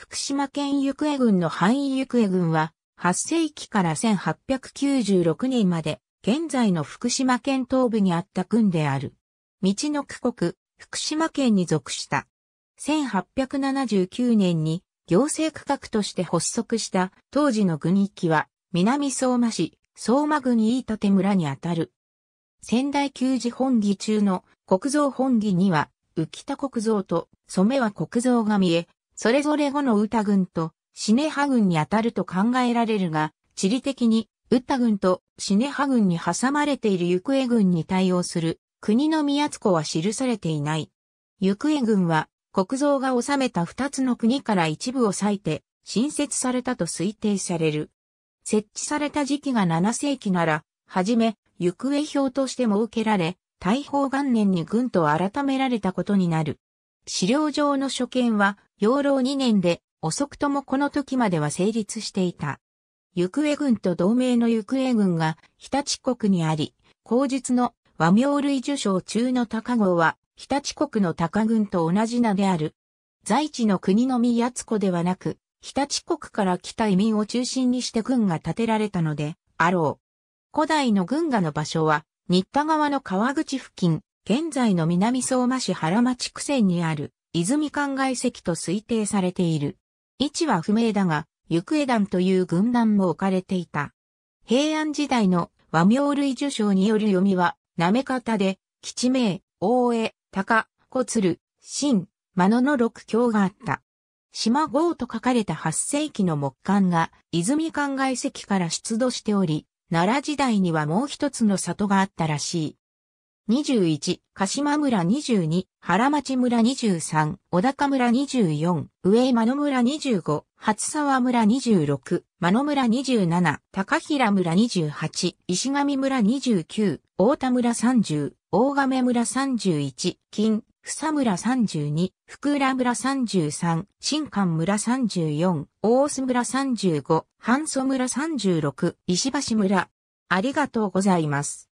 福島県行方郡の範囲行方郡は、8世紀から1896年まで、現在の福島県東部にあった郡である。道の区国、福島県に属した。1879年に行政区画として発足した当時の郡域は南相馬市相馬郡飯舘村にあたる。仙台旧寺本義中の国造本義には浮田国造と染は国造が見え、それぞれ後のウタとシネハ軍にあたると考えられるが、地理的にウタ軍とシネハ軍に挟まれている行方軍に対応する国の宮津湖は記されていない。行方軍は国造が治めた二つの国から一部を割いて新設されたと推定される。設置された時期が7世紀なら、はじめ、行方表として設けられ、大砲元年に軍と改められたことになる。資料上の所見は、養老2年で、遅くともこの時までは成立していた。行方軍と同盟の行方軍が日立国にあり、後述の和名類受賞中の高号は日立国の高軍と同じ名である。在地の国の宮津子ではなく、日立国から来た移民を中心にして軍が建てられたので、あろう。古代の軍がの場所は、新田川の川口付近、現在の南相馬市原町区線にある泉灌外石と推定されている。位置は不明だが、行方団という軍団も置かれていた。平安時代の和名類受賞による読みは、なめ方で、吉名、大江、高、小鶴、新、真野の六教があった。島豪と書かれた8世紀の木簡が、泉灌外石から出土しており、奈良時代にはもう一つの里があったらしい。21、鹿島村22、原町村23、小高村24、上間野村25、初沢村26、間野村27、高平村28、石上村29、大田村30、大亀村31、金、草村32、福浦村33、新館村34、大須村35、半祖村36、石橋村。ありがとうございます。